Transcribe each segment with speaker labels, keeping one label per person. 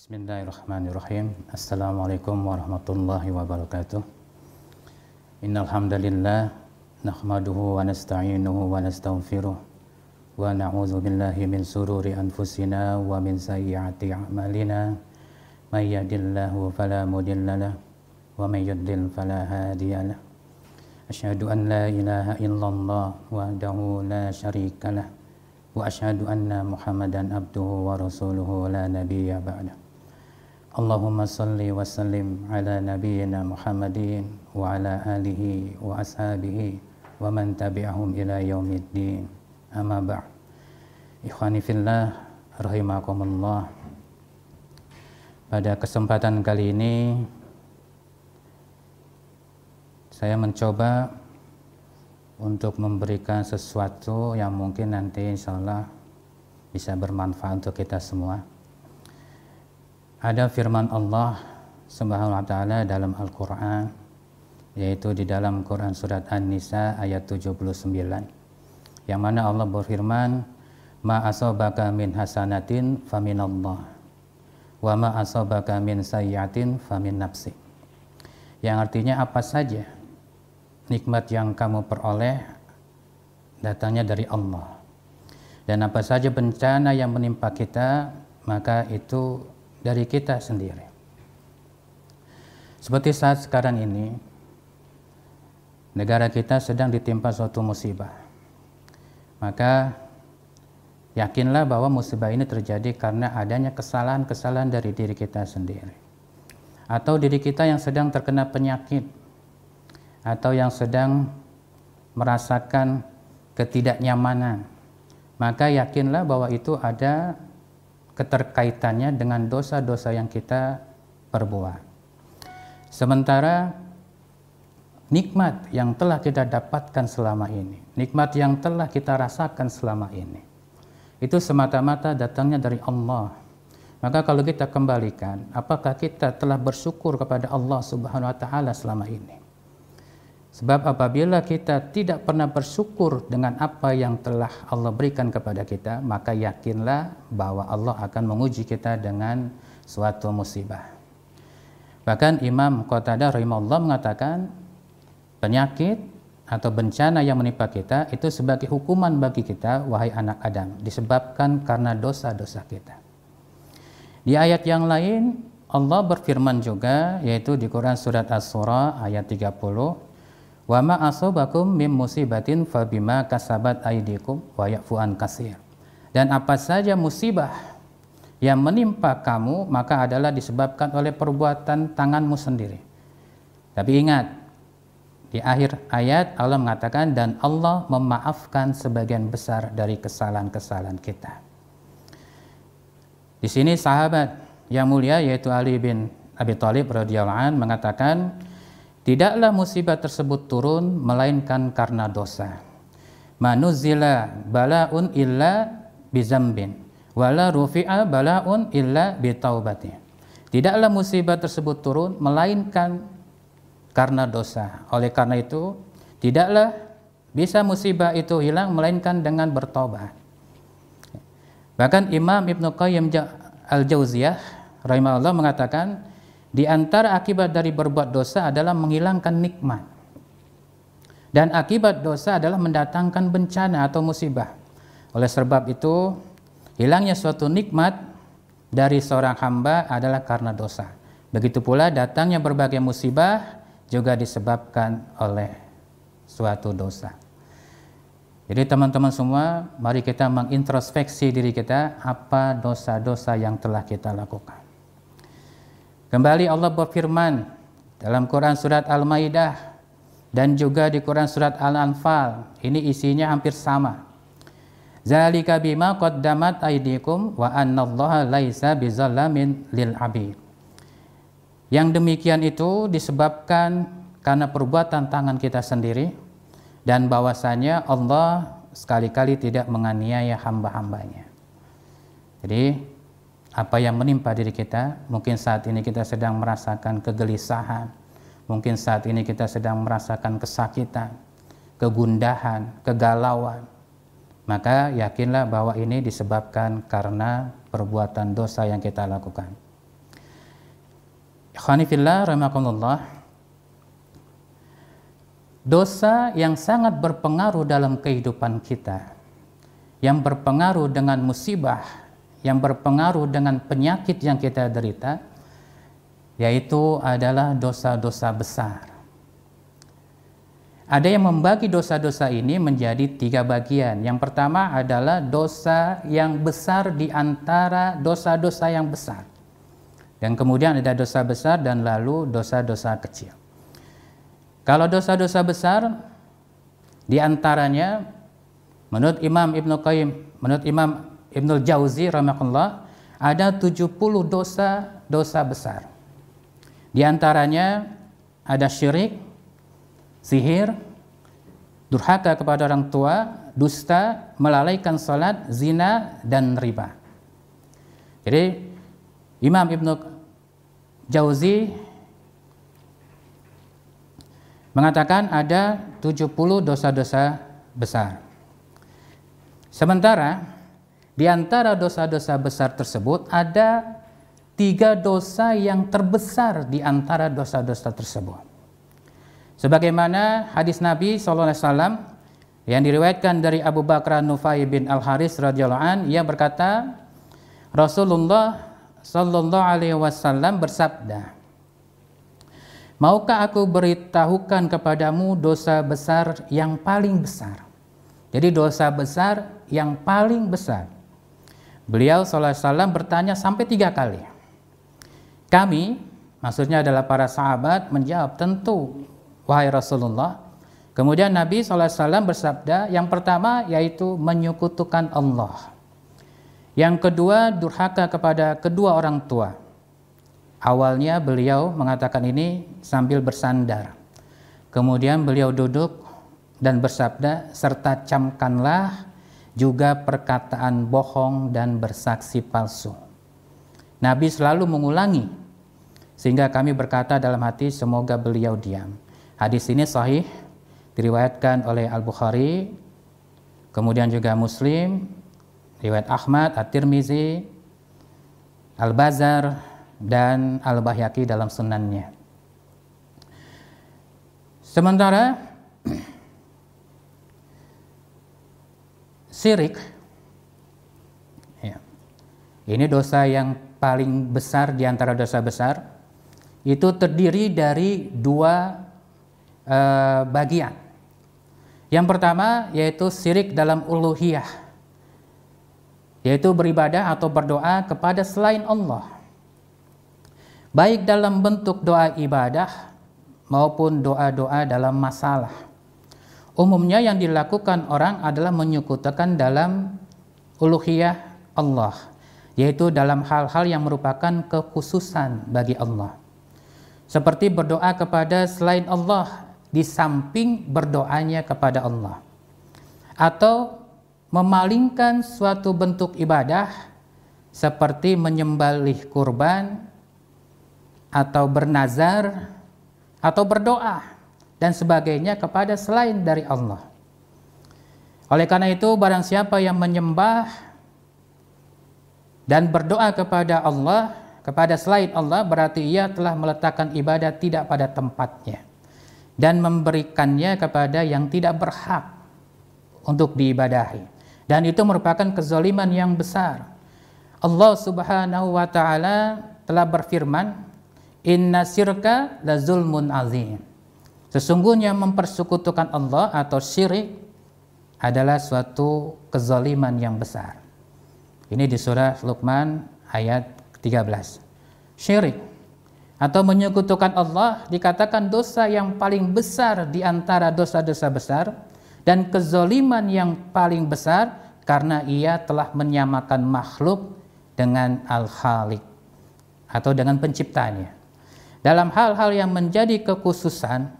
Speaker 1: Bismillahirrahmanirrahim. Assalamualaikum warahmatullahi wabarakatuh. Innal hamdalillah nahmaduhu wa nasta'inuhu wa nastaghfiruh wa na'udzu billahi min sururi anfusina wa min sayyiati a'malina. May yahdihillahu fala mudilla lah wa may yudlil fala hadiya lah. Asyhadu an la ilaha illallah wahdahu la syarika lah wa asyhadu anna Muhammadan abduhu wa rasuluhu la nabiyya ba'dah. Allahumma salli wa sallim ala nabiyyina Muhammadin wa ala alihi wa ashabihi wa man tabi'ahum ila yaumiddin. Amma ba'd. Ikhwani fillah rahimakumullah. Pada kesempatan kali ini saya mencoba untuk memberikan sesuatu yang mungkin nanti insya Allah bisa bermanfaat untuk kita semua. Ada firman Allah Subhanahu wa taala dalam Al-Qur'an yaitu di dalam Quran surat An-Nisa ayat 79. Yang mana Allah berfirman, "Ma asabaka min hasanatin faminallah wa ma asabaka min sayyatin famin nafsi." Yang artinya apa saja nikmat yang kamu peroleh datangnya dari Allah. Dan apa saja bencana yang menimpa kita, maka itu dari kita sendiri. Seperti saat sekarang ini, negara kita sedang ditimpa suatu musibah. Maka yakinlah bahwa musibah ini terjadi karena adanya kesalahan-kesalahan dari diri kita sendiri. Atau diri kita yang sedang terkena penyakit atau yang sedang merasakan ketidaknyamanan. Maka yakinlah bahwa itu ada keterkaitannya dengan dosa-dosa yang kita perbuat. Sementara nikmat yang telah kita dapatkan selama ini, nikmat yang telah kita rasakan selama ini, itu semata-mata datangnya dari Allah. Maka kalau kita kembalikan, apakah kita telah bersyukur kepada Allah Subhanahu wa taala selama ini? Sebab apabila kita tidak pernah bersyukur dengan apa yang telah Allah berikan kepada kita, maka yakinlah bahwa Allah akan menguji kita dengan suatu musibah. Bahkan Imam Qatadah rahimahullah mengatakan, penyakit atau bencana yang menimpa kita itu sebagai hukuman bagi kita, wahai anak Adam, disebabkan karena dosa-dosa kita. Di ayat yang lain, Allah berfirman juga, yaitu di Quran Surat As-Surah ayat 30, Wa ma asobakum mim musibatin bima kasabat aydikum wa an kasir. Dan apa saja musibah yang menimpa kamu maka adalah disebabkan oleh perbuatan tanganmu sendiri. Tapi ingat, di akhir ayat Allah mengatakan dan Allah memaafkan sebagian besar dari kesalahan-kesalahan kita. Di sini sahabat yang mulia yaitu Ali bin Abi Thalib radhiyallahu mengatakan Tidaklah musibah tersebut turun melainkan karena dosa. Manuzila balaun illa bizambin wala rufi'a balaun illa bitaubati. Tidaklah musibah tersebut turun melainkan karena dosa. Oleh karena itu, tidaklah bisa musibah itu hilang melainkan dengan bertobat. Bahkan Imam Ibnu Qayyim Al-Jauziyah rahimahullah mengatakan di antara akibat dari berbuat dosa adalah menghilangkan nikmat. Dan akibat dosa adalah mendatangkan bencana atau musibah. Oleh sebab itu, hilangnya suatu nikmat dari seorang hamba adalah karena dosa. Begitu pula datangnya berbagai musibah juga disebabkan oleh suatu dosa. Jadi teman-teman semua, mari kita mengintrospeksi diri kita apa dosa-dosa yang telah kita lakukan. Kembali Allah berfirman dalam Quran surat Al-Maidah dan juga di Quran surat Al-Anfal. Ini isinya hampir sama. Zalika bima qaddamat aydikum wa annallaha laisa bizallamin lil abid. Yang demikian itu disebabkan karena perbuatan tangan kita sendiri dan bahwasanya Allah sekali-kali tidak menganiaya hamba-hambanya. Jadi apa yang menimpa diri kita. Mungkin saat ini kita sedang merasakan kegelisahan, mungkin saat ini kita sedang merasakan kesakitan, kegundahan, kegalauan. Maka yakinlah bahwa ini disebabkan karena perbuatan dosa yang kita lakukan. Khanifillah rahmakumullah. Dosa yang sangat berpengaruh dalam kehidupan kita, yang berpengaruh dengan musibah yang berpengaruh dengan penyakit yang kita derita, yaitu adalah dosa-dosa besar. Ada yang membagi dosa-dosa ini menjadi tiga bagian. Yang pertama adalah dosa yang besar di antara dosa-dosa yang besar. Dan kemudian ada dosa besar dan lalu dosa-dosa kecil. Kalau dosa-dosa besar, di antaranya menurut Imam Ibn Qayyim, menurut Imam Ibnul Jauzi rahimahullah ada 70 dosa dosa besar. Di antaranya ada syirik, sihir, durhaka kepada orang tua, dusta, melalaikan salat, zina dan riba. Jadi Imam Ibnu Jauzi mengatakan ada 70 dosa-dosa besar. Sementara di antara dosa-dosa besar tersebut ada tiga dosa yang terbesar di antara dosa-dosa tersebut. Sebagaimana hadis Nabi SAW yang diriwayatkan dari Abu Bakar Nufai bin Al Haris radhiyallahu an ia berkata Rasulullah Shallallahu alaihi wasallam bersabda Maukah aku beritahukan kepadamu dosa besar yang paling besar? Jadi dosa besar yang paling besar Beliau SAW bertanya sampai tiga kali. Kami, maksudnya adalah para sahabat, menjawab tentu, wahai Rasulullah. Kemudian Nabi SAW bersabda, yang pertama yaitu menyukutukan Allah. Yang kedua, durhaka kepada kedua orang tua. Awalnya beliau mengatakan ini sambil bersandar. Kemudian beliau duduk dan bersabda, serta camkanlah juga perkataan bohong dan bersaksi palsu. Nabi selalu mengulangi sehingga kami berkata dalam hati semoga beliau diam. Hadis ini sahih diriwayatkan oleh Al-Bukhari, kemudian juga Muslim, riwayat Ahmad, At-Tirmizi, Al-Bazar dan Al-Bahyaki dalam sunannya. Sementara syirik ya. ini dosa yang paling besar di antara dosa besar itu terdiri dari dua eh, bagian. Yang pertama yaitu syirik dalam uluhiyah, yaitu beribadah atau berdoa kepada selain Allah, baik dalam bentuk doa ibadah maupun doa-doa dalam masalah. Umumnya yang dilakukan orang adalah menyekutukan dalam uluhiyah Allah, yaitu dalam hal-hal yang merupakan kekhususan bagi Allah. Seperti berdoa kepada selain Allah di samping berdoanya kepada Allah. Atau memalingkan suatu bentuk ibadah seperti menyembelih kurban atau bernazar atau berdoa dan sebagainya kepada selain dari Allah. Oleh karena itu, barang siapa yang menyembah dan berdoa kepada Allah, kepada selain Allah, berarti ia telah meletakkan ibadah tidak pada tempatnya dan memberikannya kepada yang tidak berhak untuk diibadahi. Dan itu merupakan kezaliman yang besar. Allah Subhanahu wa taala telah berfirman, "Inna sirka la zulmun azim." Sesungguhnya mempersekutukan Allah atau syirik adalah suatu kezaliman yang besar. Ini di surah Luqman ayat 13. Syirik atau menyekutukan Allah dikatakan dosa yang paling besar di antara dosa-dosa besar dan kezaliman yang paling besar karena ia telah menyamakan makhluk dengan Al-Khalik atau dengan penciptanya. Dalam hal-hal yang menjadi kekhususan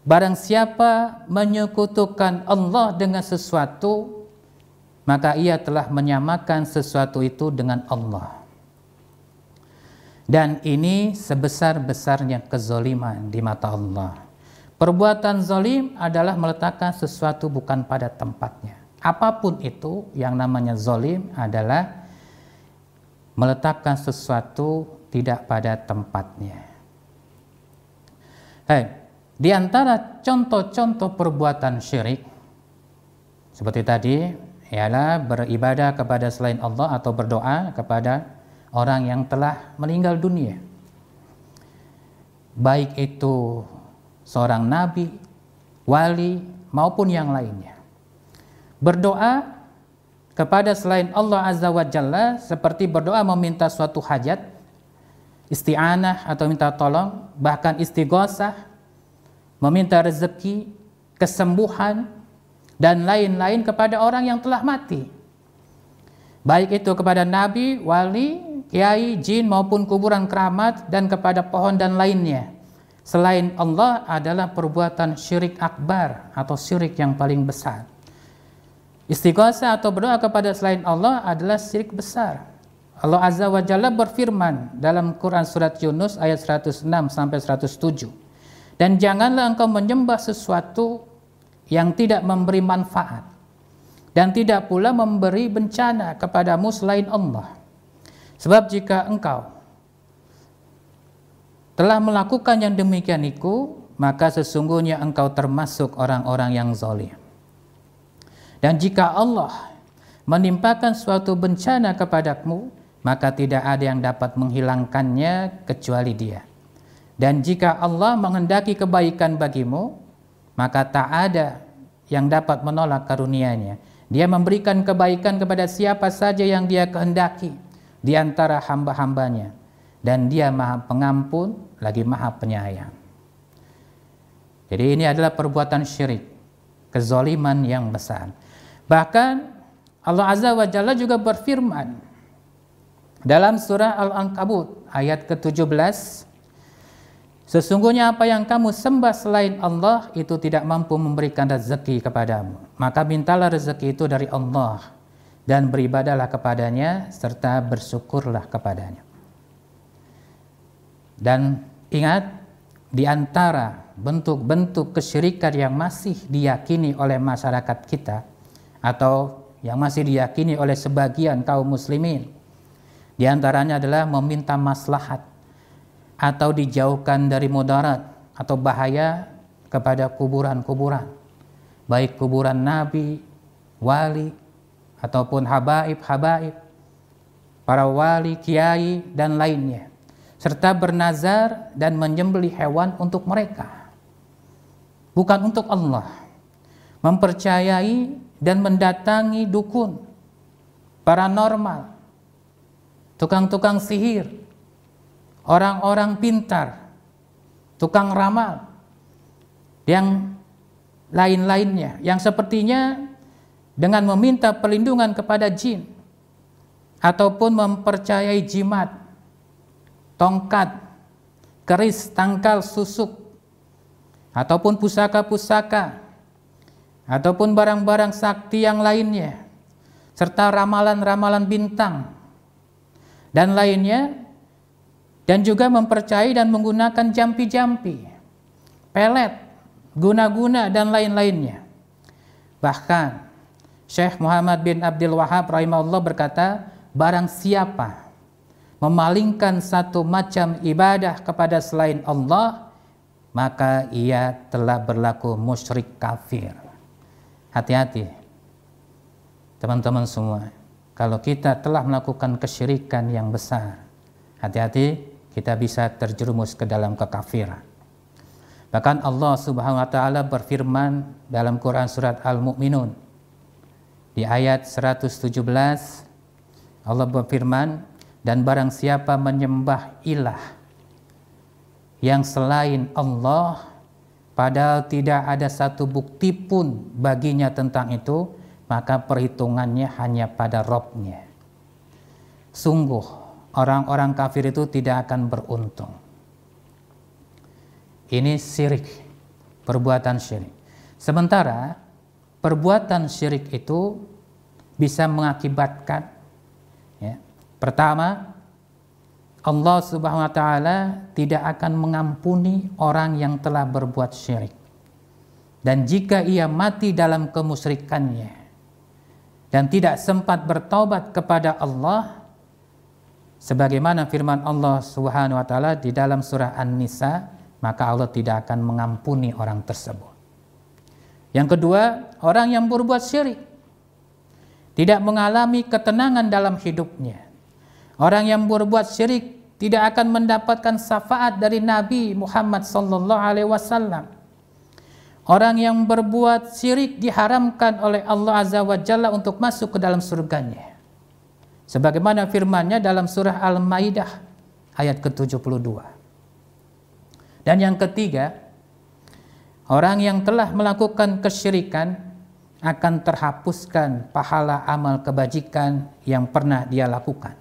Speaker 1: Barang siapa menyekutukan Allah dengan sesuatu, maka ia telah menyamakan sesuatu itu dengan Allah. Dan ini sebesar-besarnya kezoliman di mata Allah. Perbuatan zolim adalah meletakkan sesuatu bukan pada tempatnya. Apapun itu yang namanya zolim adalah meletakkan sesuatu tidak pada tempatnya. Hey, eh, di antara contoh-contoh perbuatan syirik seperti tadi ialah beribadah kepada selain Allah atau berdoa kepada orang yang telah meninggal dunia. Baik itu seorang nabi, wali maupun yang lainnya. Berdoa kepada selain Allah Azza wa Jalla seperti berdoa meminta suatu hajat, isti'anah atau minta tolong, bahkan istighosah meminta rezeki, kesembuhan, dan lain-lain kepada orang yang telah mati. Baik itu kepada nabi, wali, kiai, jin maupun kuburan keramat dan kepada pohon dan lainnya. Selain Allah adalah perbuatan syirik akbar atau syirik yang paling besar. Istighosah atau berdoa kepada selain Allah adalah syirik besar. Allah Azza wa Jalla berfirman dalam Quran surat Yunus ayat 106 sampai 107. Dan janganlah engkau menyembah sesuatu yang tidak memberi manfaat dan tidak pula memberi bencana kepadamu selain Allah. Sebab jika engkau telah melakukan yang demikian itu, maka sesungguhnya engkau termasuk orang-orang yang zalim. Dan jika Allah menimpakan suatu bencana kepadamu, maka tidak ada yang dapat menghilangkannya kecuali Dia. Dan jika Allah menghendaki kebaikan bagimu, maka tak ada yang dapat menolak karunia-Nya. Dia memberikan kebaikan kepada siapa saja yang Dia kehendaki di antara hamba-hambanya. Dan Dia Maha Pengampun lagi Maha Penyayang. Jadi ini adalah perbuatan syirik, kezoliman yang besar. Bahkan Allah Azza wa Jalla juga berfirman dalam surah Al-Ankabut ayat ke-17 Sesungguhnya apa yang kamu sembah selain Allah itu tidak mampu memberikan rezeki kepadamu. Maka mintalah rezeki itu dari Allah dan beribadalah kepadanya serta bersyukurlah kepadanya. Dan ingat di antara bentuk-bentuk kesyirikan yang masih diyakini oleh masyarakat kita atau yang masih diyakini oleh sebagian kaum muslimin di antaranya adalah meminta maslahat atau dijauhkan dari mudarat atau bahaya kepada kuburan-kuburan baik kuburan nabi, wali ataupun habaib-habaib para wali, kiai dan lainnya serta bernazar dan menyembeli hewan untuk mereka bukan untuk Allah mempercayai dan mendatangi dukun paranormal tukang-tukang sihir orang-orang pintar, tukang ramal, yang lain-lainnya, yang sepertinya dengan meminta perlindungan kepada jin ataupun mempercayai jimat, tongkat, keris, tangkal, susuk, ataupun pusaka-pusaka, ataupun barang-barang sakti yang lainnya, serta ramalan-ramalan bintang, dan lainnya dan juga mempercayai dan menggunakan jampi-jampi, pelet, guna-guna, dan lain-lainnya. Bahkan, Syekh Muhammad bin Abdul Wahab rahimahullah berkata, barang siapa memalingkan satu macam ibadah kepada selain Allah, maka ia telah berlaku musyrik kafir. Hati-hati, teman-teman semua. Kalau kita telah melakukan kesyirikan yang besar, hati-hati kita bisa terjerumus ke dalam kekafiran. Bahkan Allah Subhanahu wa taala berfirman dalam Quran surat Al-Mu'minun di ayat 117 Allah berfirman dan barang siapa menyembah ilah yang selain Allah padahal tidak ada satu bukti pun baginya tentang itu maka perhitungannya hanya pada Robnya. Sungguh orang-orang kafir itu tidak akan beruntung. Ini syirik, perbuatan syirik. Sementara perbuatan syirik itu bisa mengakibatkan ya, pertama Allah Subhanahu wa taala tidak akan mengampuni orang yang telah berbuat syirik. Dan jika ia mati dalam kemusyrikannya dan tidak sempat bertaubat kepada Allah, sebagaimana firman Allah Subhanahu wa taala di dalam surah An-Nisa, maka Allah tidak akan mengampuni orang tersebut. Yang kedua, orang yang berbuat syirik tidak mengalami ketenangan dalam hidupnya. Orang yang berbuat syirik tidak akan mendapatkan syafaat dari Nabi Muhammad sallallahu alaihi wasallam. Orang yang berbuat syirik diharamkan oleh Allah Azza wa Jalla untuk masuk ke dalam surganya. Sebagaimana firmannya dalam surah Al-Maidah ayat ke-72. Dan yang ketiga, orang yang telah melakukan kesyirikan akan terhapuskan pahala amal kebajikan yang pernah dia lakukan.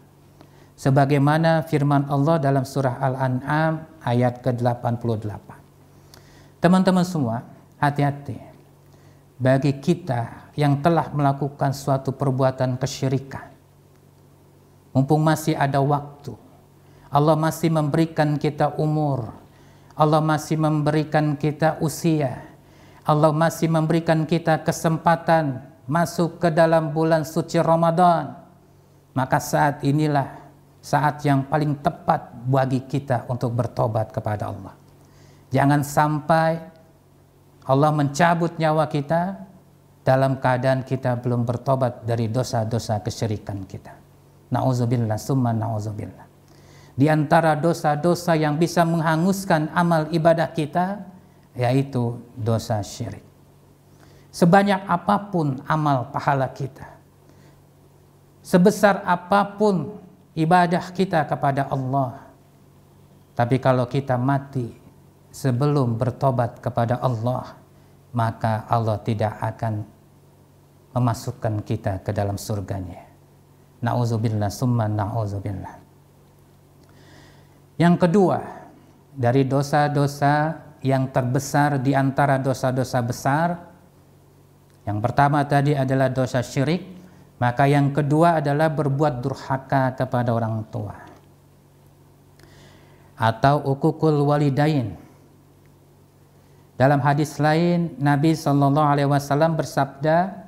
Speaker 1: Sebagaimana firman Allah dalam surah Al-An'am ayat ke-88. Teman-teman semua, hati-hati. Bagi kita yang telah melakukan suatu perbuatan kesyirikan, Mumpung masih ada waktu. Allah masih memberikan kita umur. Allah masih memberikan kita usia. Allah masih memberikan kita kesempatan masuk ke dalam bulan suci Ramadan. Maka saat inilah saat yang paling tepat bagi kita untuk bertobat kepada Allah. Jangan sampai Allah mencabut nyawa kita dalam keadaan kita belum bertobat dari dosa-dosa kesyirikan kita. Na'udzubillah, summa na'udzubillah. Di antara dosa-dosa yang bisa menghanguskan amal ibadah kita yaitu dosa syirik. Sebanyak apapun amal pahala kita, sebesar apapun ibadah kita kepada Allah, tapi kalau kita mati sebelum bertobat kepada Allah, maka Allah tidak akan memasukkan kita ke dalam surganya. Na'udzubillah summa na'udzubillah. Yang kedua, dari dosa-dosa yang terbesar di antara dosa-dosa besar, yang pertama tadi adalah dosa syirik, maka yang kedua adalah berbuat durhaka kepada orang tua. Atau ukukul walidain. Dalam hadis lain, Nabi Shallallahu Alaihi Wasallam bersabda,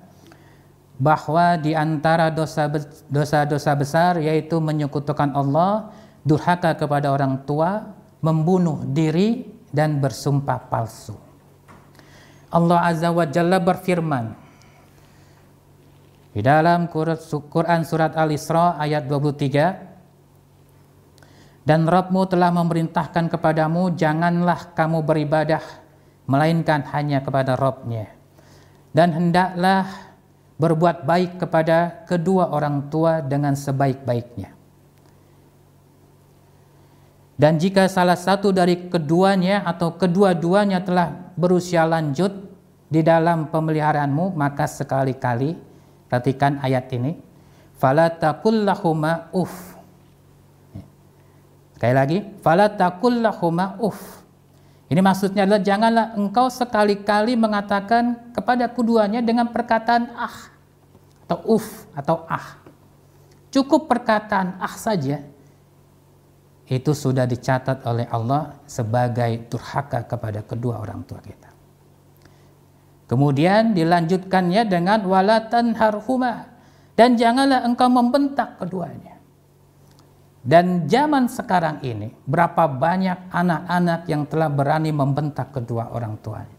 Speaker 1: bahwa di antara dosa-dosa besar yaitu menyekutukan Allah, durhaka kepada orang tua, membunuh diri dan bersumpah palsu. Allah Azza wa Jalla berfirman di dalam Quran surat Al-Isra ayat 23 dan Rabbmu telah memerintahkan kepadamu janganlah kamu beribadah melainkan hanya kepada Rabbnya dan hendaklah berbuat baik kepada kedua orang tua dengan sebaik-baiknya. Dan jika salah satu dari keduanya atau kedua-duanya telah berusia lanjut di dalam pemeliharaanmu, maka sekali-kali perhatikan ayat ini. Fala takullahuma uf. Sekali lagi, fala takullahuma uf. Ini maksudnya adalah janganlah engkau sekali-kali mengatakan kepada keduanya dengan perkataan ah atau uf atau ah. Cukup perkataan ah saja itu sudah dicatat oleh Allah sebagai durhaka kepada kedua orang tua kita. Kemudian dilanjutkannya dengan walatan harhuma dan janganlah engkau membentak keduanya. Dan zaman sekarang ini, berapa banyak anak-anak yang telah berani membentak kedua orang tuanya.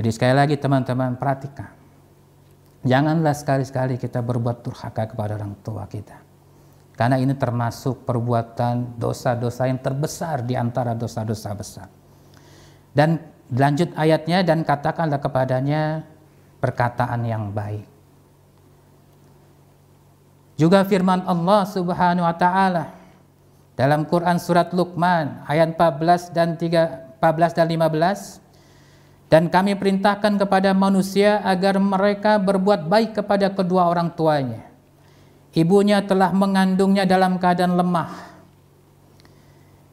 Speaker 1: Jadi sekali lagi teman-teman perhatikan. Janganlah sekali-sekali kita berbuat durhaka kepada orang tua kita. Karena ini termasuk perbuatan dosa-dosa yang terbesar di antara dosa-dosa besar. Dan lanjut ayatnya dan katakanlah kepadanya perkataan yang baik juga firman Allah Subhanahu wa taala dalam Quran surat Luqman ayat 14 dan 3 14 dan 15 dan kami perintahkan kepada manusia agar mereka berbuat baik kepada kedua orang tuanya. Ibunya telah mengandungnya dalam keadaan lemah.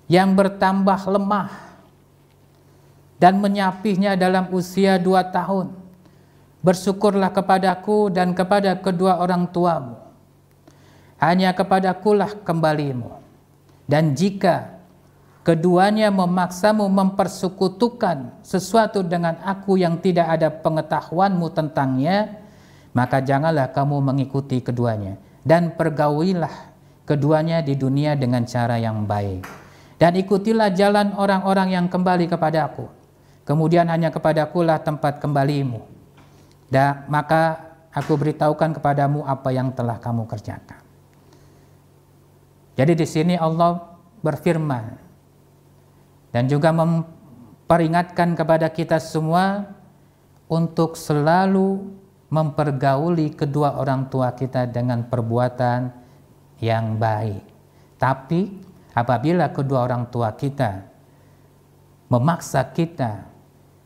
Speaker 1: Yang bertambah lemah dan menyapihnya dalam usia dua tahun. Bersyukurlah kepadaku dan kepada kedua orang tuamu hanya kepada kulah kembalimu. Dan jika keduanya memaksamu mempersekutukan sesuatu dengan aku yang tidak ada pengetahuanmu tentangnya, maka janganlah kamu mengikuti keduanya. Dan pergaulilah keduanya di dunia dengan cara yang baik. Dan ikutilah jalan orang-orang yang kembali kepada aku. Kemudian hanya kepada kulah tempat kembalimu. Dan maka aku beritahukan kepadamu apa yang telah kamu kerjakan. Jadi di sini Allah berfirman dan juga memperingatkan kepada kita semua untuk selalu mempergauli kedua orang tua kita dengan perbuatan yang baik. Tapi apabila kedua orang tua kita memaksa kita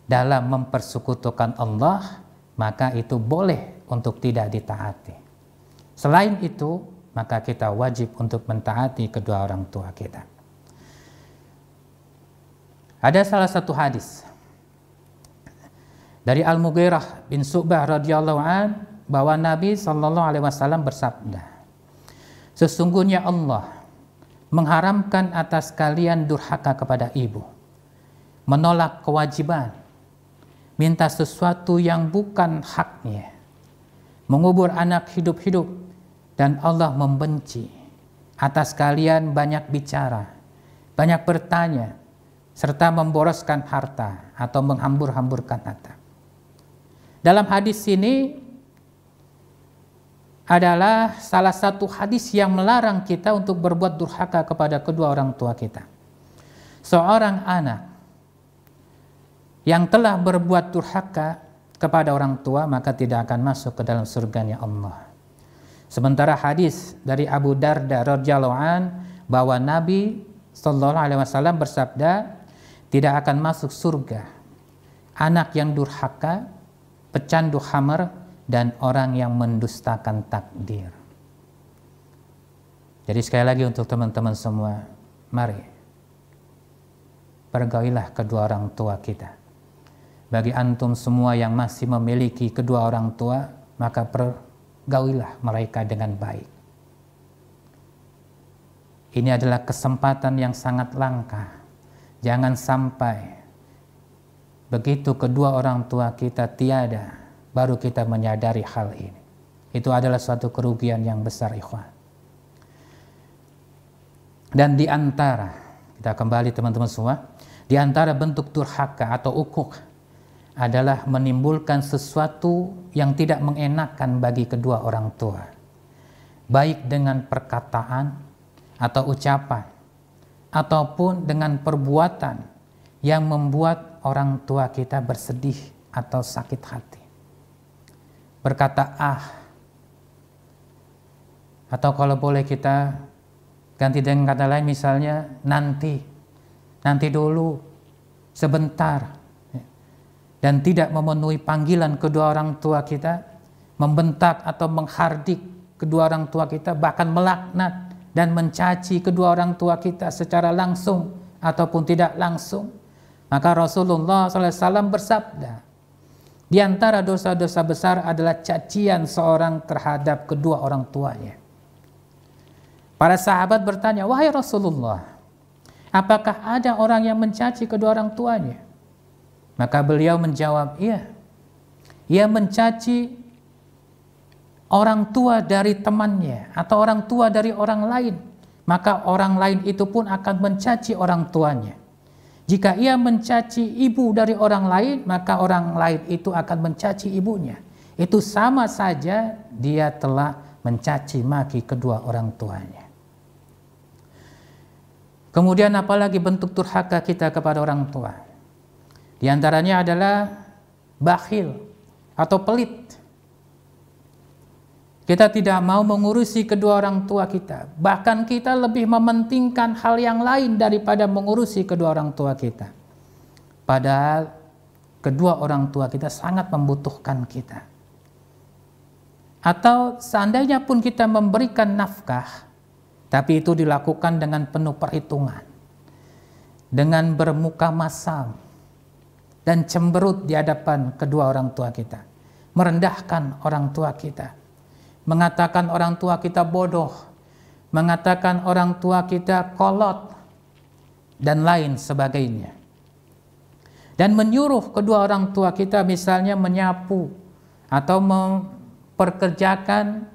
Speaker 1: dalam mempersekutukan Allah, maka itu boleh untuk tidak ditaati. Selain itu, maka kita wajib untuk mentaati kedua orang tua kita. Ada salah satu hadis dari Al Mughirah bin Subah radhiyallahu an bahwa Nabi saw alaihi wasallam bersabda, "Sesungguhnya Allah mengharamkan atas kalian durhaka kepada ibu, menolak kewajiban, minta sesuatu yang bukan haknya, mengubur anak hidup-hidup, dan Allah membenci atas kalian banyak bicara, banyak bertanya, serta memboroskan harta atau menghambur-hamburkan harta. Dalam hadis ini adalah salah satu hadis yang melarang kita untuk berbuat durhaka kepada kedua orang tua kita. Seorang anak yang telah berbuat durhaka kepada orang tua maka tidak akan masuk ke dalam surganya Allah. Sementara hadis dari Abu Darda radhiyallahu bahwa Nabi Sallallahu alaihi wasallam bersabda, tidak akan masuk surga anak yang durhaka, pecandu hamer, dan orang yang mendustakan takdir. Jadi sekali lagi untuk teman-teman semua, mari pergaulilah kedua orang tua kita. Bagi antum semua yang masih memiliki kedua orang tua, maka per gaulilah mereka dengan baik. Ini adalah kesempatan yang sangat langka. Jangan sampai begitu kedua orang tua kita tiada, baru kita menyadari hal ini. Itu adalah suatu kerugian yang besar, ikhwan. Dan di antara, kita kembali teman-teman semua, di antara bentuk durhaka atau ukuk adalah menimbulkan sesuatu yang tidak mengenakan bagi kedua orang tua, baik dengan perkataan atau ucapan, ataupun dengan perbuatan yang membuat orang tua kita bersedih atau sakit hati. Berkata "ah", atau kalau boleh kita ganti dengan kata lain, misalnya "nanti", "nanti dulu", "sebentar", dan tidak memenuhi panggilan kedua orang tua kita, membentak atau menghardik kedua orang tua kita, bahkan melaknat dan mencaci kedua orang tua kita secara langsung ataupun tidak langsung. Maka Rasulullah SAW bersabda, di antara dosa-dosa besar adalah cacian seorang terhadap kedua orang tuanya. Para sahabat bertanya, "Wahai Rasulullah, apakah ada orang yang mencaci kedua orang tuanya?" Maka beliau menjawab, iya. Ia mencaci orang tua dari temannya atau orang tua dari orang lain. Maka orang lain itu pun akan mencaci orang tuanya. Jika ia mencaci ibu dari orang lain, maka orang lain itu akan mencaci ibunya. Itu sama saja dia telah mencaci maki kedua orang tuanya. Kemudian apalagi bentuk turhaka kita kepada orang tua? Di antaranya adalah bakhil atau pelit. Kita tidak mau mengurusi kedua orang tua kita. Bahkan kita lebih mementingkan hal yang lain daripada mengurusi kedua orang tua kita. Padahal kedua orang tua kita sangat membutuhkan kita. Atau seandainya pun kita memberikan nafkah, tapi itu dilakukan dengan penuh perhitungan. Dengan bermuka masam, dan cemberut di hadapan kedua orang tua kita, merendahkan orang tua kita, mengatakan orang tua kita bodoh, mengatakan orang tua kita kolot, dan lain sebagainya. Dan menyuruh kedua orang tua kita misalnya menyapu atau memperkerjakan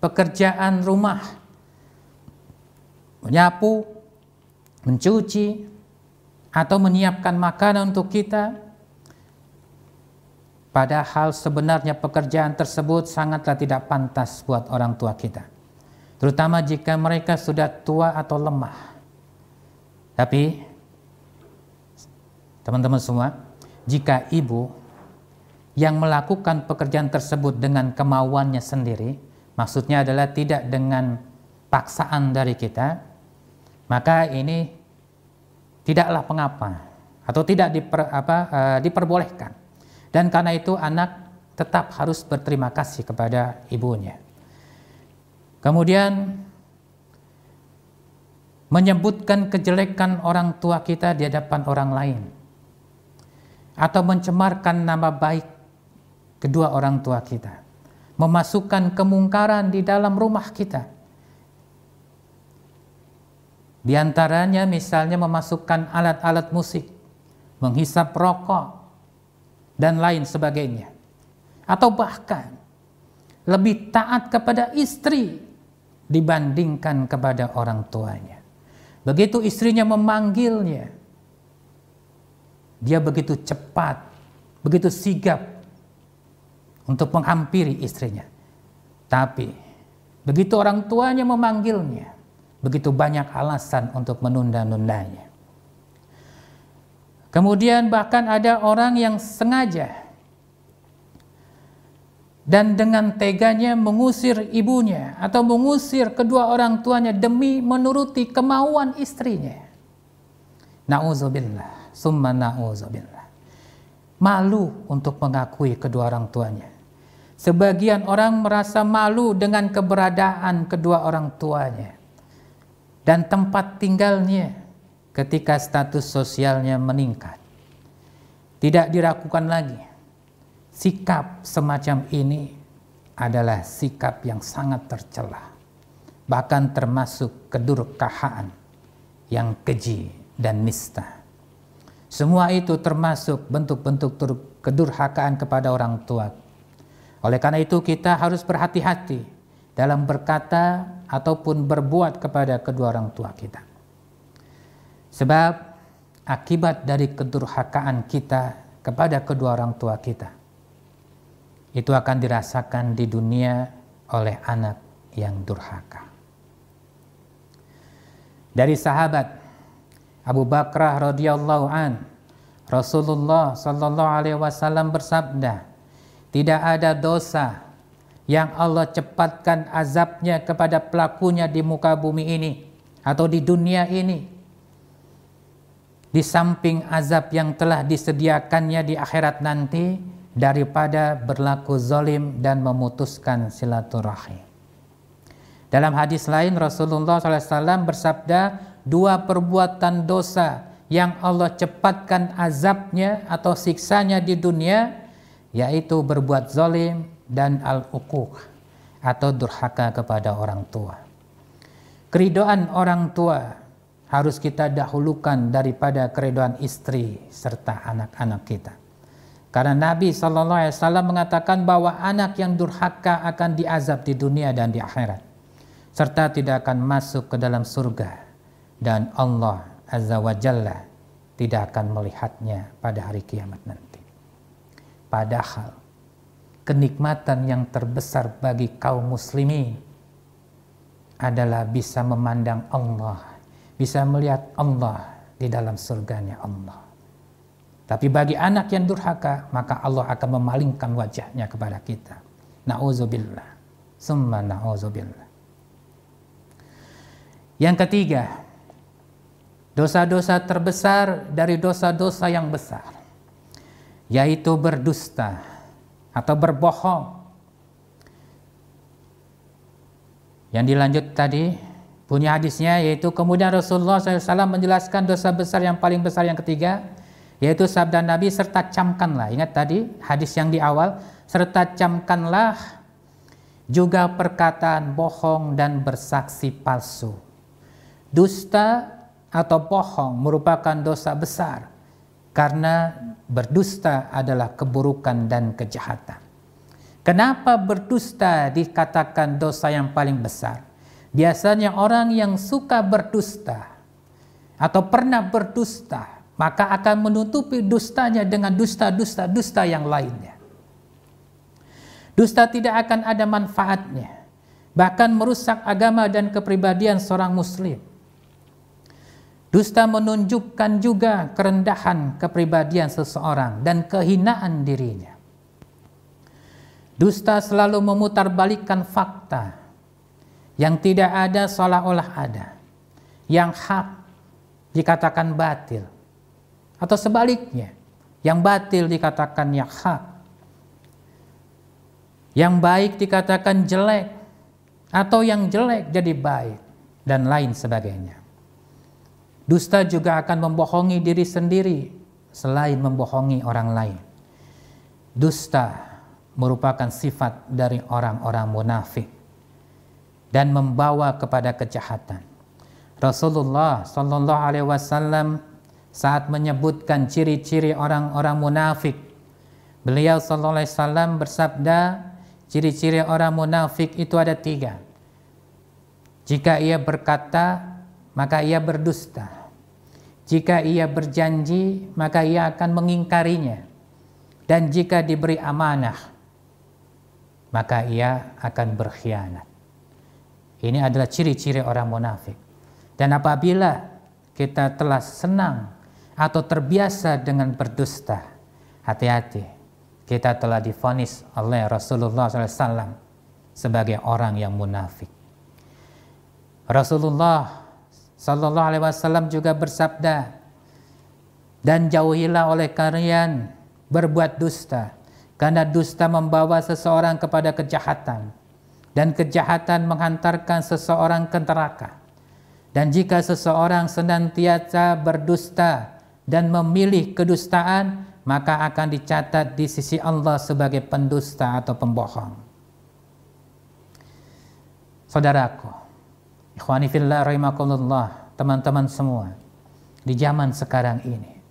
Speaker 1: pekerjaan rumah. Menyapu, mencuci, atau menyiapkan makanan untuk kita, Padahal sebenarnya pekerjaan tersebut sangatlah tidak pantas buat orang tua kita. Terutama jika mereka sudah tua atau lemah. Tapi, teman-teman semua, jika ibu yang melakukan pekerjaan tersebut dengan kemauannya sendiri, maksudnya adalah tidak dengan paksaan dari kita, maka ini tidaklah pengapa atau tidak diper, apa, eh, diperbolehkan. Dan karena itu anak tetap harus berterima kasih kepada ibunya. Kemudian menyebutkan kejelekan orang tua kita di hadapan orang lain atau mencemarkan nama baik kedua orang tua kita, memasukkan kemungkaran di dalam rumah kita. Di antaranya misalnya memasukkan alat-alat musik, menghisap rokok, dan lain sebagainya. Atau bahkan lebih taat kepada istri dibandingkan kepada orang tuanya. Begitu istrinya memanggilnya, dia begitu cepat, begitu sigap untuk menghampiri istrinya. Tapi begitu orang tuanya memanggilnya, begitu banyak alasan untuk menunda-nundanya. Kemudian bahkan ada orang yang sengaja dan dengan teganya mengusir ibunya atau mengusir kedua orang tuanya demi menuruti kemauan istrinya. Nauzubillah, summa nauzubillah. Malu untuk mengakui kedua orang tuanya. Sebagian orang merasa malu dengan keberadaan kedua orang tuanya dan tempat tinggalnya ketika status sosialnya meningkat. Tidak diragukan lagi, sikap semacam ini adalah sikap yang sangat tercela, bahkan termasuk kedurkahaan yang keji dan nista. Semua itu termasuk bentuk-bentuk kedurhakaan kepada orang tua. Oleh karena itu kita harus berhati-hati dalam berkata ataupun berbuat kepada kedua orang tua kita. Sebab akibat dari kedurhakaan kita kepada kedua orang tua kita itu akan dirasakan di dunia oleh anak yang durhaka. Dari sahabat Abu Bakrah radhiyallahu an Rasulullah sallallahu alaihi wasallam bersabda, tidak ada dosa yang Allah cepatkan azabnya kepada pelakunya di muka bumi ini atau di dunia ini di samping azab yang telah disediakannya di akhirat nanti daripada berlaku zalim dan memutuskan silaturahim. Dalam hadis lain Rasulullah SAW bersabda dua perbuatan dosa yang Allah cepatkan azabnya atau siksanya di dunia yaitu berbuat zalim dan al-uquq atau durhaka kepada orang tua. Keridoan orang tua harus kita dahulukan daripada keriduan istri serta anak-anak kita. Karena Nabi Shallallahu Alaihi Wasallam mengatakan bahwa anak yang durhaka akan diazab di dunia dan di akhirat, serta tidak akan masuk ke dalam surga dan Allah Azza wa Jalla tidak akan melihatnya pada hari kiamat nanti. Padahal kenikmatan yang terbesar bagi kaum muslimin adalah bisa memandang Allah bisa melihat Allah di dalam surganya Allah. Tapi bagi anak yang durhaka, maka Allah akan memalingkan wajahnya kepada kita. Na'udzubillah. Summa na'udzubillah. Yang ketiga, dosa-dosa terbesar dari dosa-dosa yang besar, yaitu berdusta atau berbohong. Yang dilanjut tadi, Bunyi hadisnya yaitu kemudian Rasulullah SAW menjelaskan dosa besar yang paling besar yang ketiga yaitu sabda Nabi serta camkanlah. Ingat tadi hadis yang di awal serta camkanlah juga perkataan bohong dan bersaksi palsu. Dusta atau bohong merupakan dosa besar karena berdusta adalah keburukan dan kejahatan. Kenapa berdusta dikatakan dosa yang paling besar? Biasanya orang yang suka berdusta atau pernah berdusta, maka akan menutupi dustanya dengan dusta-dusta dusta yang lainnya. Dusta tidak akan ada manfaatnya, bahkan merusak agama dan kepribadian seorang muslim. Dusta menunjukkan juga kerendahan kepribadian seseorang dan kehinaan dirinya. Dusta selalu memutarbalikkan fakta yang tidak ada seolah-olah ada. Yang hak dikatakan batil. Atau sebaliknya, yang batil dikatakan yang hak. Yang baik dikatakan jelek atau yang jelek jadi baik dan lain sebagainya. Dusta juga akan membohongi diri sendiri selain membohongi orang lain. Dusta merupakan sifat dari orang-orang munafik dan membawa kepada kejahatan. Rasulullah Shallallahu Alaihi Wasallam saat menyebutkan ciri-ciri orang-orang munafik, beliau Shallallahu Alaihi Wasallam bersabda, ciri-ciri orang munafik itu ada tiga. Jika ia berkata, maka ia berdusta. Jika ia berjanji, maka ia akan mengingkarinya. Dan jika diberi amanah, maka ia akan berkhianat. Ini adalah ciri-ciri orang munafik. Dan apabila kita telah senang atau terbiasa dengan berdusta, hati-hati, kita telah difonis oleh Rasulullah SAW sebagai orang yang munafik. Rasulullah Sallallahu Alaihi Wasallam juga bersabda, dan jauhilah oleh kalian berbuat dusta, karena dusta membawa seseorang kepada kejahatan dan kejahatan menghantarkan seseorang ke neraka. Dan jika seseorang senantiasa berdusta dan memilih kedustaan, maka akan dicatat di sisi Allah sebagai pendusta atau pembohong. Saudaraku, ikhwani fillah rahimakumullah, teman-teman semua, di zaman sekarang ini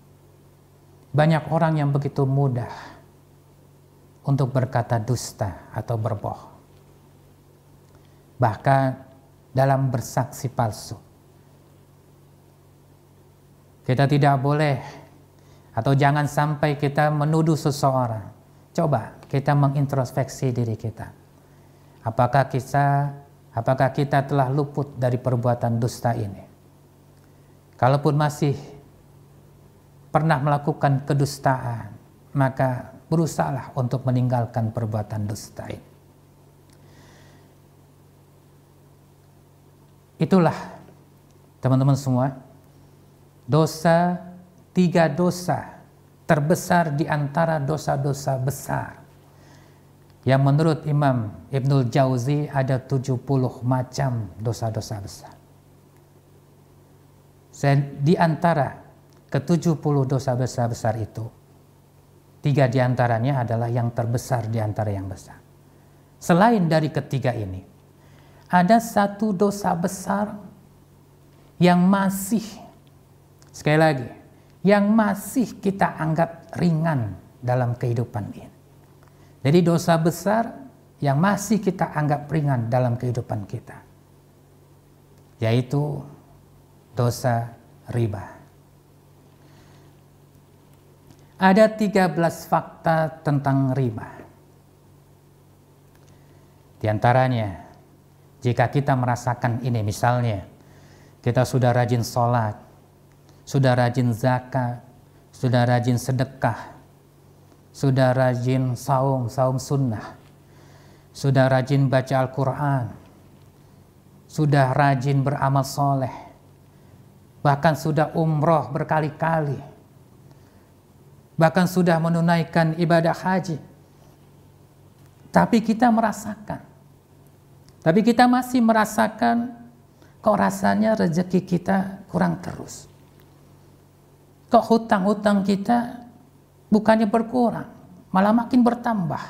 Speaker 1: banyak orang yang begitu mudah untuk berkata dusta atau berbohong bahkan dalam bersaksi palsu. Kita tidak boleh atau jangan sampai kita menuduh seseorang. Coba kita mengintrospeksi diri kita. Apakah kita apakah kita telah luput dari perbuatan dusta ini? Kalaupun masih pernah melakukan kedustaan, maka berusahalah untuk meninggalkan perbuatan dusta ini. Itulah teman-teman semua dosa tiga dosa terbesar di antara dosa-dosa besar yang menurut Imam Ibnul Jauzi ada 70 macam dosa-dosa besar. Di antara ketujuh puluh dosa besar-besar itu, tiga diantaranya adalah yang terbesar di antara yang besar. Selain dari ketiga ini, ada satu dosa besar yang masih, sekali lagi, yang masih kita anggap ringan dalam kehidupan ini. Jadi dosa besar yang masih kita anggap ringan dalam kehidupan kita. Yaitu dosa riba. Ada 13 fakta tentang riba. Di antaranya, jika kita merasakan ini misalnya, kita sudah rajin sholat, sudah rajin zakat, sudah rajin sedekah, sudah rajin saum, saum sunnah, sudah rajin baca Al-Quran, sudah rajin beramal soleh, bahkan sudah umroh berkali-kali, bahkan sudah menunaikan ibadah haji. Tapi kita merasakan tapi kita masih merasakan kok rasanya rezeki kita kurang terus. Kok hutang-hutang kita bukannya berkurang, malah makin bertambah.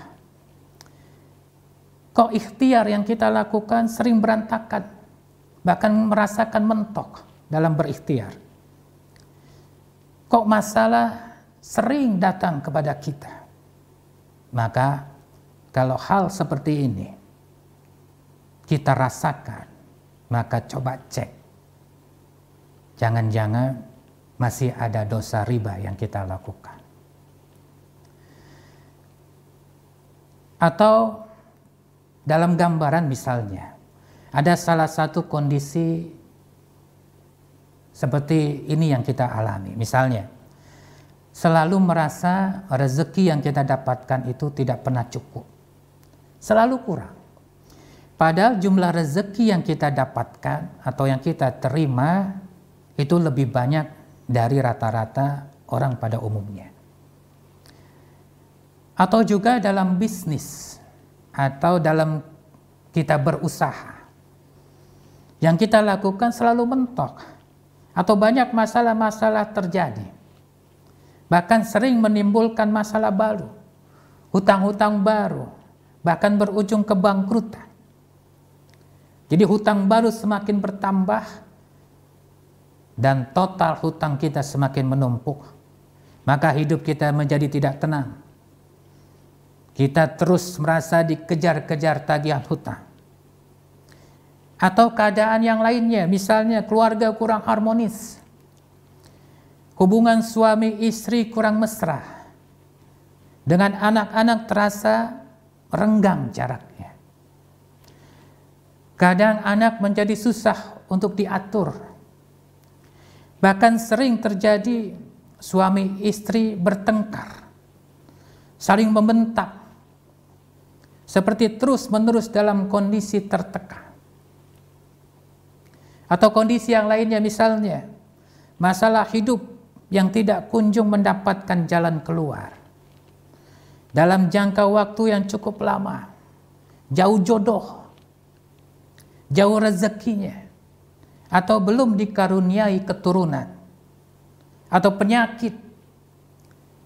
Speaker 1: Kok ikhtiar yang kita lakukan sering berantakan, bahkan merasakan mentok dalam berikhtiar. Kok masalah sering datang kepada kita. Maka kalau hal seperti ini, kita rasakan, maka coba cek. Jangan-jangan masih ada dosa riba yang kita lakukan. Atau dalam gambaran misalnya, ada salah satu kondisi seperti ini yang kita alami. Misalnya, selalu merasa rezeki yang kita dapatkan itu tidak pernah cukup. Selalu kurang. Padahal jumlah rezeki yang kita dapatkan atau yang kita terima itu lebih banyak dari rata-rata orang pada umumnya. Atau juga dalam bisnis atau dalam kita berusaha. Yang kita lakukan selalu mentok atau banyak masalah-masalah terjadi. Bahkan sering menimbulkan masalah baru, hutang-hutang baru, bahkan berujung kebangkrutan. Jadi hutang baru semakin bertambah dan total hutang kita semakin menumpuk. Maka hidup kita menjadi tidak tenang. Kita terus merasa dikejar-kejar tagihan hutang. Atau keadaan yang lainnya, misalnya keluarga kurang harmonis. Hubungan suami istri kurang mesra. Dengan anak-anak terasa renggang jarak Kadang anak menjadi susah untuk diatur. Bahkan sering terjadi suami istri bertengkar, saling membentak, seperti terus-menerus dalam kondisi tertekan. Atau kondisi yang lainnya misalnya, masalah hidup yang tidak kunjung mendapatkan jalan keluar. Dalam jangka waktu yang cukup lama, jauh jodoh jauh rezekinya, atau belum dikaruniai keturunan, atau penyakit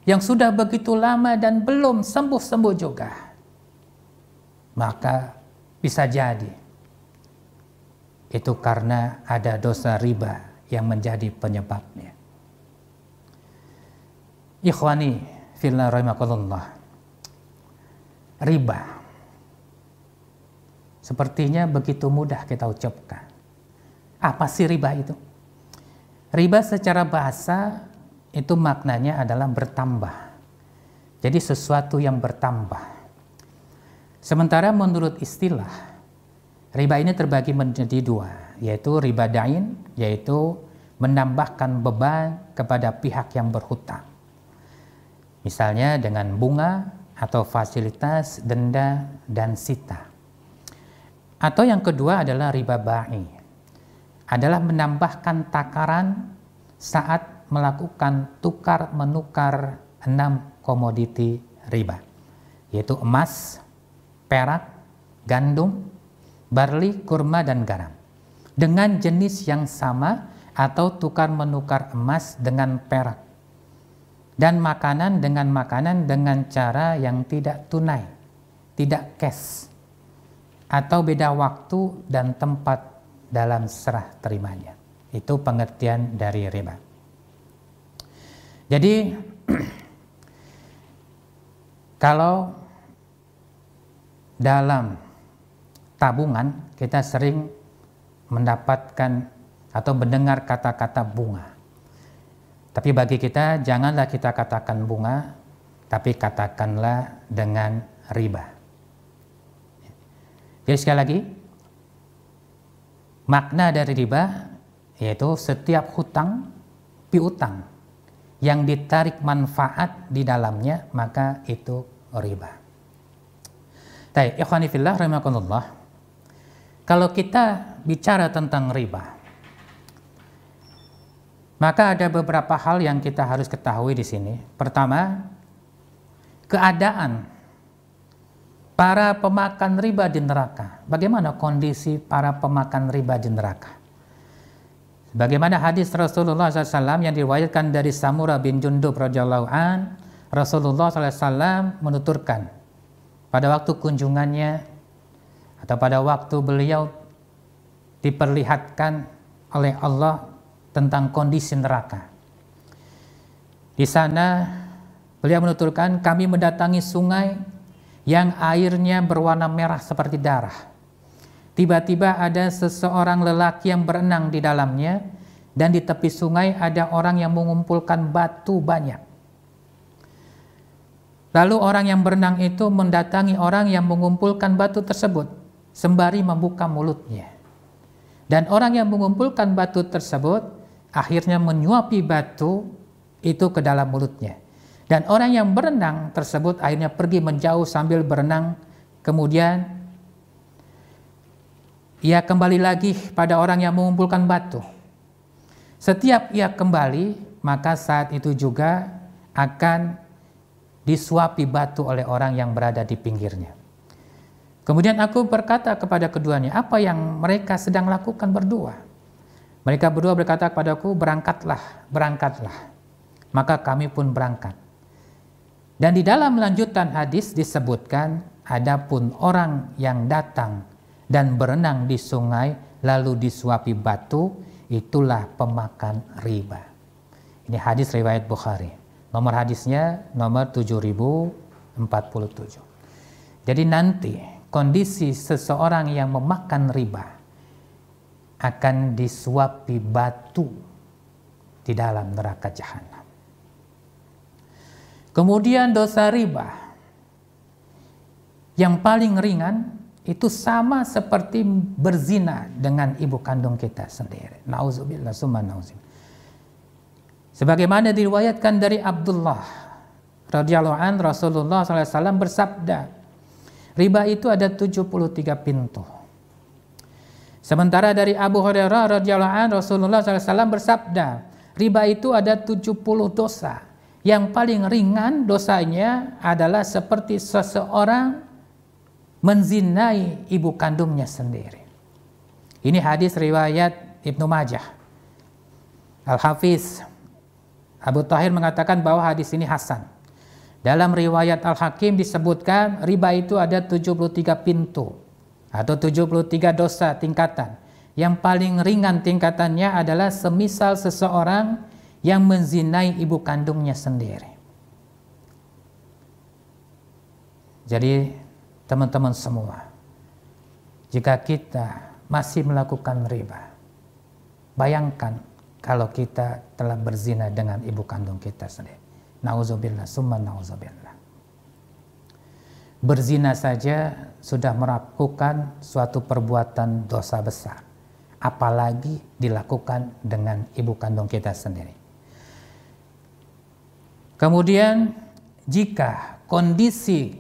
Speaker 1: yang sudah begitu lama dan belum sembuh-sembuh juga, maka bisa jadi itu karena ada dosa riba yang menjadi penyebabnya. Ikhwani fillah rahimakallah. Riba Sepertinya begitu mudah kita ucapkan. Apa sih riba itu? Riba secara bahasa itu maknanya adalah bertambah. Jadi sesuatu yang bertambah. Sementara menurut istilah, riba ini terbagi menjadi dua, yaitu riba dain, yaitu menambahkan beban kepada pihak yang berhutang. Misalnya dengan bunga atau fasilitas, denda, dan sita. Atau yang kedua adalah riba ba'i. Adalah menambahkan takaran saat melakukan tukar menukar enam komoditi riba yaitu emas, perak, gandum, barley, kurma dan garam dengan jenis yang sama atau tukar menukar emas dengan perak dan makanan dengan makanan dengan cara yang tidak tunai, tidak cash atau beda waktu dan tempat dalam serah terimanya. Itu pengertian dari riba. Jadi kalau dalam tabungan kita sering mendapatkan atau mendengar kata-kata bunga. Tapi bagi kita janganlah kita katakan bunga, tapi katakanlah dengan riba. Jadi sekali lagi, makna dari riba yaitu setiap hutang piutang yang ditarik manfaat di dalamnya maka itu riba. Baik, ikhwani fillah rahimakumullah. Kalau kita bicara tentang riba, maka ada beberapa hal yang kita harus ketahui di sini. Pertama, keadaan para pemakan riba di neraka. Bagaimana kondisi para pemakan riba di neraka? Bagaimana hadis Rasulullah SAW yang diriwayatkan dari Samura bin Jundub radhiyallahu an, Rasulullah SAW menuturkan pada waktu kunjungannya atau pada waktu beliau diperlihatkan oleh Allah tentang kondisi neraka. Di sana beliau menuturkan kami mendatangi sungai yang airnya berwarna merah seperti darah. Tiba-tiba ada seseorang lelaki yang berenang di dalamnya dan di tepi sungai ada orang yang mengumpulkan batu banyak. Lalu orang yang berenang itu mendatangi orang yang mengumpulkan batu tersebut sembari membuka mulutnya. Dan orang yang mengumpulkan batu tersebut akhirnya menyuapi batu itu ke dalam mulutnya. Dan orang yang berenang tersebut akhirnya pergi menjauh sambil berenang. Kemudian ia kembali lagi pada orang yang mengumpulkan batu. Setiap ia kembali, maka saat itu juga akan disuapi batu oleh orang yang berada di pinggirnya. Kemudian aku berkata kepada keduanya, apa yang mereka sedang lakukan berdua? Mereka berdua berkata kepadaku, berangkatlah, berangkatlah. Maka kami pun berangkat. Dan di dalam lanjutan hadis disebutkan, adapun orang yang datang dan berenang di sungai lalu disuapi batu, itulah pemakan riba. Ini hadis riwayat Bukhari. Nomor hadisnya nomor 7047. Jadi nanti kondisi seseorang yang memakan riba akan disuapi batu di dalam neraka jahanam. Kemudian dosa riba. Yang paling ringan itu sama seperti berzina dengan ibu kandung kita sendiri. Nauzubillah summa nauzim. Sebagaimana diriwayatkan dari Abdullah radhiyallahu an Rasulullah wasallam bersabda, riba itu ada 73 pintu. Sementara dari Abu Hurairah radhiyallahu an Rasulullah wasallam bersabda, riba itu ada 70 dosa yang paling ringan dosanya adalah seperti seseorang menzinai ibu kandungnya sendiri. Ini hadis riwayat Ibnu Majah. Al-Hafiz Abu Tahir mengatakan bahwa hadis ini hasan. Dalam riwayat Al-Hakim disebutkan riba itu ada 73 pintu atau 73 dosa tingkatan. Yang paling ringan tingkatannya adalah semisal seseorang yang menzinai ibu kandungnya sendiri. Jadi teman-teman semua, jika kita masih melakukan riba, bayangkan kalau kita telah berzina dengan ibu kandung kita sendiri. Nauzubillah, summa nauzubillah. Berzina saja sudah melakukan suatu perbuatan dosa besar. Apalagi dilakukan dengan ibu kandung kita sendiri. Kemudian jika kondisi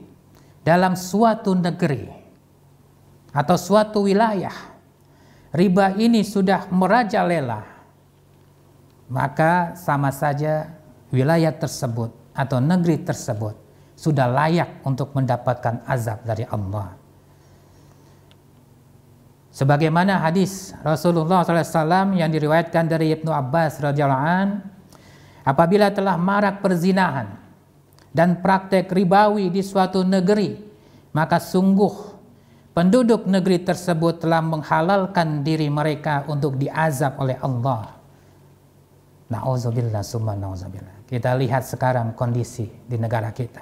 Speaker 1: dalam suatu negeri atau suatu wilayah riba ini sudah merajalela maka sama saja wilayah tersebut atau negeri tersebut sudah layak untuk mendapatkan azab dari Allah. Sebagaimana hadis Rasulullah SAW yang diriwayatkan dari Ibnu Abbas radhiyallahu anhu apabila telah marak perzinahan dan praktek ribawi di suatu negeri, maka sungguh penduduk negeri tersebut telah menghalalkan diri mereka untuk diazab oleh Allah. Na'udzubillah summa na'udzubillah. Kita lihat sekarang kondisi di negara kita.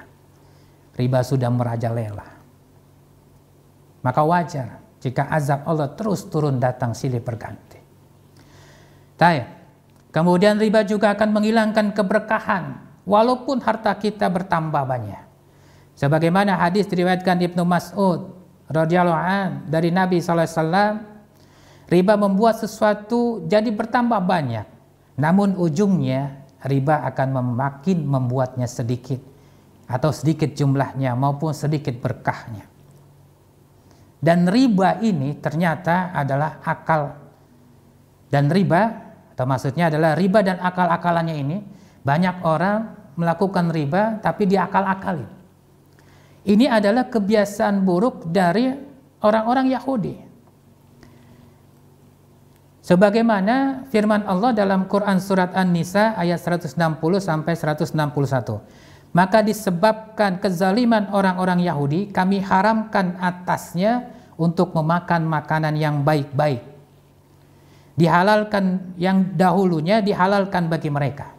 Speaker 1: Riba sudah merajalela. Maka wajar jika azab Allah terus turun datang silih berganti. Tayyip. Kemudian riba juga akan menghilangkan keberkahan walaupun harta kita bertambah banyak. Sebagaimana hadis diriwayatkan di Ibnu Mas'ud radhiyallahu an dari Nabi sallallahu alaihi wasallam, riba membuat sesuatu jadi bertambah banyak. Namun ujungnya riba akan makin membuatnya sedikit atau sedikit jumlahnya maupun sedikit berkahnya. Dan riba ini ternyata adalah akal. Dan riba atau maksudnya adalah riba dan akal-akalannya ini banyak orang melakukan riba tapi diakal-akalin. Ini adalah kebiasaan buruk dari orang-orang Yahudi. Sebagaimana firman Allah dalam Quran surat An-Nisa ayat 160 sampai 161. Maka disebabkan kezaliman orang-orang Yahudi, kami haramkan atasnya untuk memakan makanan yang baik-baik dihalalkan yang dahulunya dihalalkan bagi mereka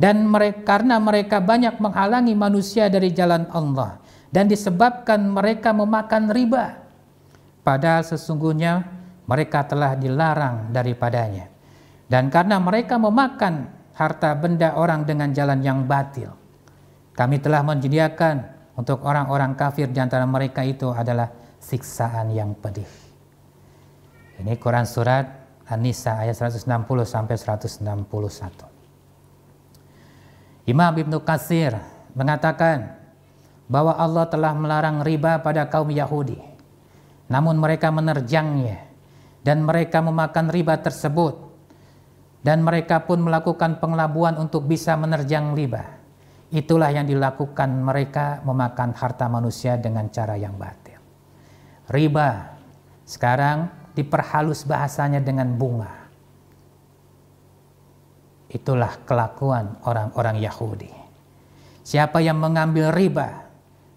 Speaker 1: dan mereka karena mereka banyak menghalangi manusia dari jalan Allah dan disebabkan mereka memakan riba padahal sesungguhnya mereka telah dilarang daripadanya dan karena mereka memakan harta benda orang dengan jalan yang batil kami telah menyediakan untuk orang-orang kafir di antara mereka itu adalah siksaan yang pedih ini Quran surat An-Nisa ayat 160 sampai 161. Imam Ibnu Katsir mengatakan bahwa Allah telah melarang riba pada kaum Yahudi. Namun mereka menerjangnya dan mereka memakan riba tersebut dan mereka pun melakukan pengelabuan untuk bisa menerjang riba. Itulah yang dilakukan mereka memakan harta manusia dengan cara yang batil. Riba sekarang diperhalus bahasanya dengan bunga. Itulah kelakuan orang-orang Yahudi. Siapa yang mengambil riba,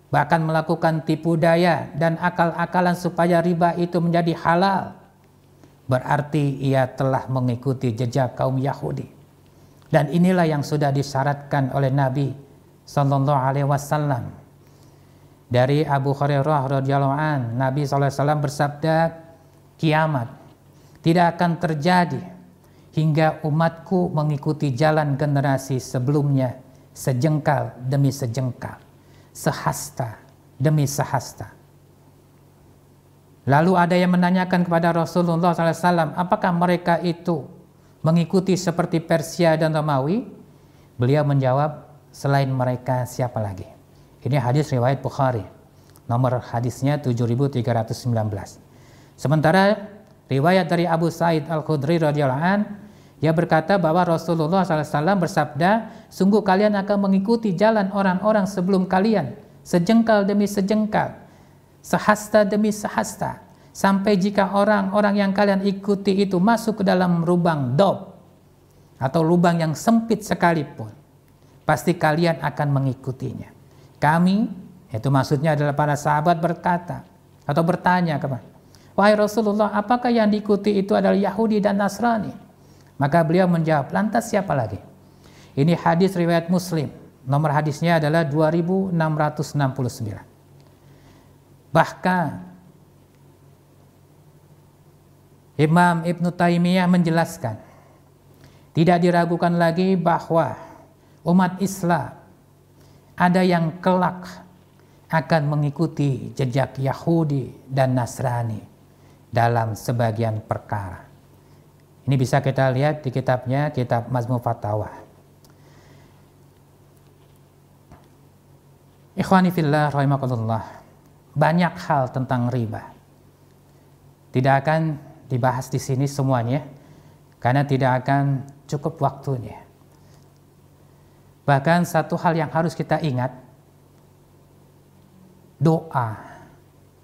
Speaker 1: bahkan melakukan tipu daya dan akal-akalan supaya riba itu menjadi halal, berarti ia telah mengikuti jejak kaum Yahudi. Dan inilah yang sudah disyaratkan oleh Nabi Sallallahu Alaihi Wasallam. Dari Abu Hurairah radhiyallahu an, Nabi Sallallahu Alaihi Wasallam bersabda, kiamat tidak akan terjadi hingga umatku mengikuti jalan generasi sebelumnya sejengkal demi sejengkal, sehasta demi sehasta. Lalu ada yang menanyakan kepada Rasulullah SAW, apakah mereka itu mengikuti seperti Persia dan Romawi? Beliau menjawab, selain mereka siapa lagi? Ini hadis riwayat Bukhari. Nomor hadisnya 7319. Sementara riwayat dari Abu Said Al-Khudri radhiyallahu an ia berkata bahwa Rasulullah Sallallahu Alaihi Wasallam bersabda, sungguh kalian akan mengikuti jalan orang-orang sebelum kalian, sejengkal demi sejengkal, sehasta demi sehasta, sampai jika orang-orang yang kalian ikuti itu masuk ke dalam lubang dob, atau lubang yang sempit sekalipun, pasti kalian akan mengikutinya. Kami, itu maksudnya adalah para sahabat berkata, atau bertanya kepada Wahai Rasulullah, apakah yang diikuti itu adalah Yahudi dan Nasrani? Maka beliau menjawab, lantas siapa lagi? Ini hadis riwayat Muslim. Nomor hadisnya adalah 2669. Bahkan Imam Ibn Taimiyah menjelaskan, tidak diragukan lagi bahwa umat Islam ada yang kelak akan mengikuti jejak Yahudi dan Nasrani dalam sebagian perkara. Ini bisa kita lihat di kitabnya, kitab Mazmur Fatawa. Ikhwani fillah Banyak hal tentang riba. Tidak akan dibahas di sini semuanya karena tidak akan cukup waktunya. Bahkan satu hal yang harus kita ingat doa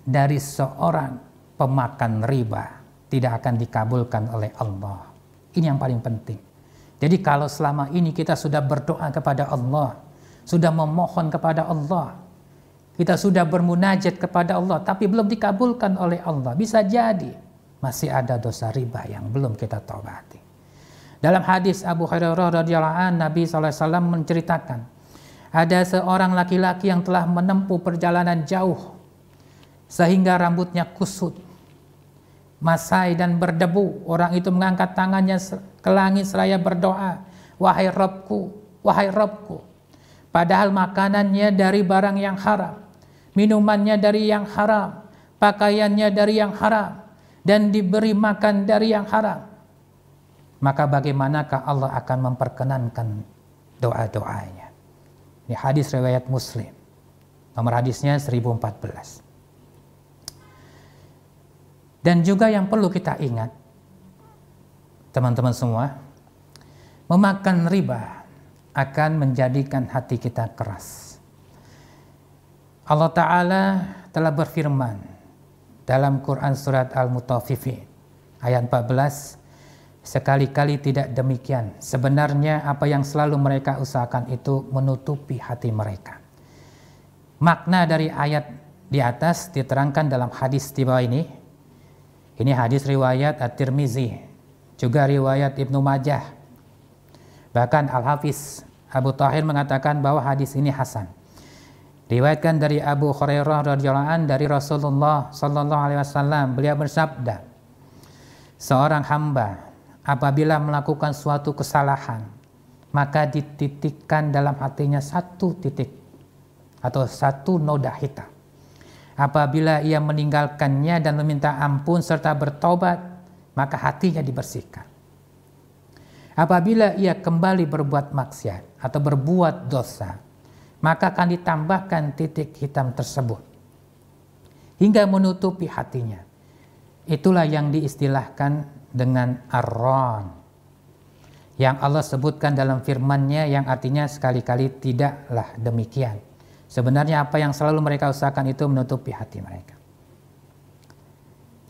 Speaker 1: dari seorang pemakan riba tidak akan dikabulkan oleh Allah. Ini yang paling penting. Jadi kalau selama ini kita sudah berdoa kepada Allah, sudah memohon kepada Allah, kita sudah bermunajat kepada Allah tapi belum dikabulkan oleh Allah, bisa jadi masih ada dosa riba yang belum kita taubati. Dalam hadis Abu Hurairah radhiyallahu anhu Nabi SAW menceritakan ada seorang laki-laki yang telah menempuh perjalanan jauh sehingga rambutnya kusut masai dan berdebu orang itu mengangkat tangannya ke langit seraya berdoa wahai Robku wahai Robku padahal makanannya dari barang yang haram minumannya dari yang haram pakaiannya dari yang haram dan diberi makan dari yang haram maka bagaimanakah Allah akan memperkenankan doa-doanya ini hadis riwayat muslim nomor hadisnya 1014 dan juga yang perlu kita ingat, teman-teman semua, memakan riba akan menjadikan hati kita keras. Allah Ta'ala telah berfirman dalam Quran Surat Al-Mutafifi ayat 14, Sekali-kali tidak demikian. Sebenarnya apa yang selalu mereka usahakan itu menutupi hati mereka. Makna dari ayat di atas diterangkan dalam hadis di bawah ini ini hadis riwayat At-Tirmizi, juga riwayat Ibnu Majah. Bahkan Al-Hafiz Abu Tahir mengatakan bahwa hadis ini hasan. Riwayatkan dari Abu Hurairah radhiyallahu dari Rasulullah sallallahu alaihi wasallam, beliau bersabda, "Seorang hamba apabila melakukan suatu kesalahan, maka dititikkan dalam hatinya satu titik atau satu noda hitam." Apabila ia meninggalkannya dan meminta ampun serta bertobat, maka hatinya dibersihkan. Apabila ia kembali berbuat maksiat atau berbuat dosa, maka akan ditambahkan titik hitam tersebut hingga menutupi hatinya. Itulah yang diistilahkan dengan aron yang Allah sebutkan dalam firman-Nya yang artinya sekali-kali tidaklah demikian. Sebenarnya apa yang selalu mereka usahakan itu menutupi hati mereka.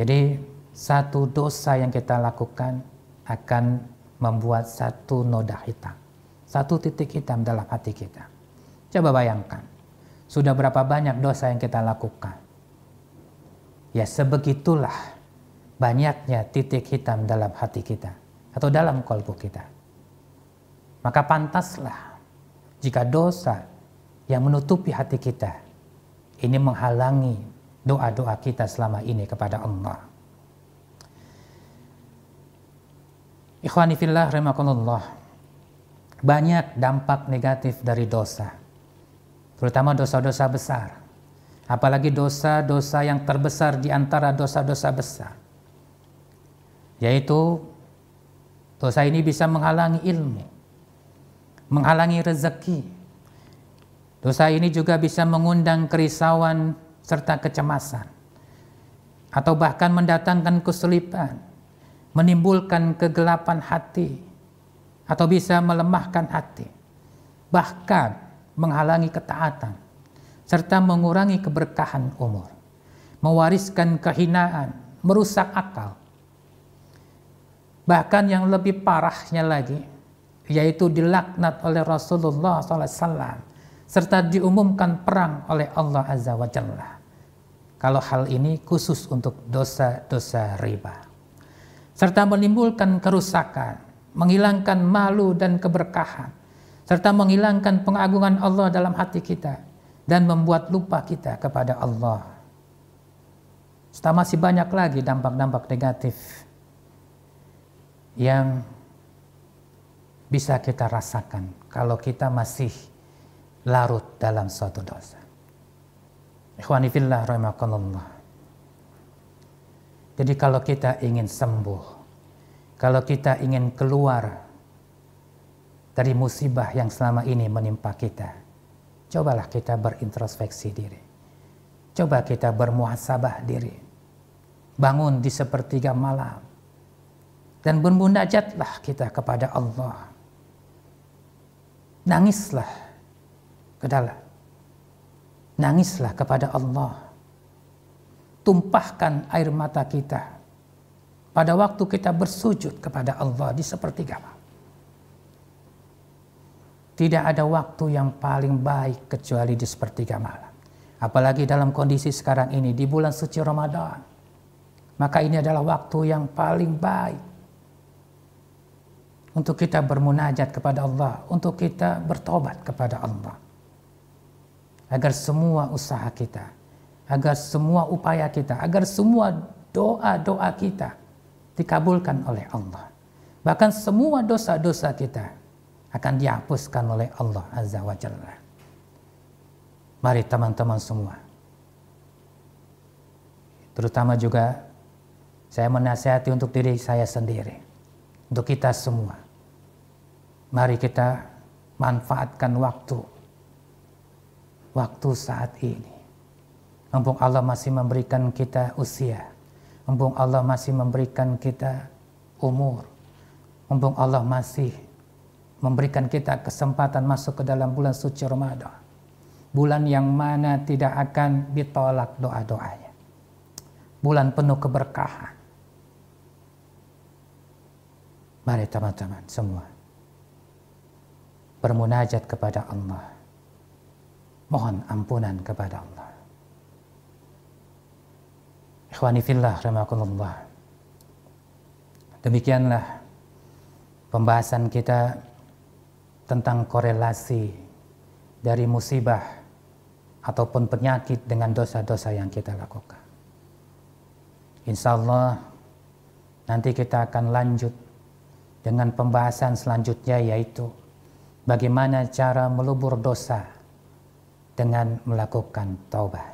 Speaker 1: Jadi satu dosa yang kita lakukan akan membuat satu noda hitam. Satu titik hitam dalam hati kita. Coba bayangkan, sudah berapa banyak dosa yang kita lakukan. Ya sebegitulah banyaknya titik hitam dalam hati kita atau dalam kolbu kita. Maka pantaslah jika dosa yang menutupi hati kita. Ini menghalangi doa-doa kita selama ini kepada Allah. Ikhwanifillah rahimakumullah. Banyak dampak negatif dari dosa. Terutama dosa-dosa besar. Apalagi dosa-dosa yang terbesar di antara dosa-dosa besar. Yaitu dosa ini bisa menghalangi ilmu, menghalangi rezeki, Dosa ini juga bisa mengundang kerisauan serta kecemasan atau bahkan mendatangkan kesulitan, menimbulkan kegelapan hati atau bisa melemahkan hati, bahkan menghalangi ketaatan serta mengurangi keberkahan umur, mewariskan kehinaan, merusak akal. Bahkan yang lebih parahnya lagi, yaitu dilaknat oleh Rasulullah SAW serta diumumkan perang oleh Allah Azza wa Jalla. Kalau hal ini khusus untuk dosa-dosa riba. Serta menimbulkan kerusakan, menghilangkan malu dan keberkahan, serta menghilangkan pengagungan Allah dalam hati kita dan membuat lupa kita kepada Allah. Serta masih banyak lagi dampak-dampak negatif yang bisa kita rasakan kalau kita masih larut dalam suatu dosa. Ikhwanifillah fillah Jadi kalau kita ingin sembuh, kalau kita ingin keluar dari musibah yang selama ini menimpa kita, cobalah kita berintrospeksi diri. Coba kita bermuhasabah diri. Bangun di sepertiga malam. Dan bermunajatlah kita kepada Allah. Nangislah Saudara, nangislah kepada Allah. Tumpahkan air mata kita. Pada waktu kita bersujud kepada Allah di sepertiga malam. Tidak ada waktu yang paling baik kecuali di sepertiga malam. Apalagi dalam kondisi sekarang ini di bulan suci Ramadan. Maka ini adalah waktu yang paling baik untuk kita bermunajat kepada Allah, untuk kita bertobat kepada Allah agar semua usaha kita, agar semua upaya kita, agar semua doa-doa kita dikabulkan oleh Allah. Bahkan semua dosa-dosa kita akan dihapuskan oleh Allah Azza wa Jalla. Mari teman-teman semua. Terutama juga saya menasihati untuk diri saya sendiri. Untuk kita semua. Mari kita manfaatkan waktu waktu saat ini. Mumpung Allah masih memberikan kita usia, mumpung Allah masih memberikan kita umur, mumpung Allah masih memberikan kita kesempatan masuk ke dalam bulan suci Ramadan. Bulan yang mana tidak akan ditolak doa-doanya. Bulan penuh keberkahan. Mari teman-teman semua bermunajat kepada Allah mohon ampunan kepada Allah. Ikhwani fillah Demikianlah pembahasan kita tentang korelasi dari musibah ataupun penyakit dengan dosa-dosa yang kita lakukan. Insya Allah nanti kita akan lanjut dengan pembahasan selanjutnya yaitu bagaimana cara melubur dosa dengan melakukan taubat.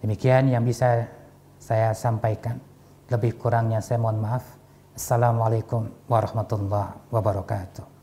Speaker 1: Demikian yang bisa saya sampaikan. Lebih kurangnya saya mohon maaf. Assalamualaikum warahmatullahi wabarakatuh.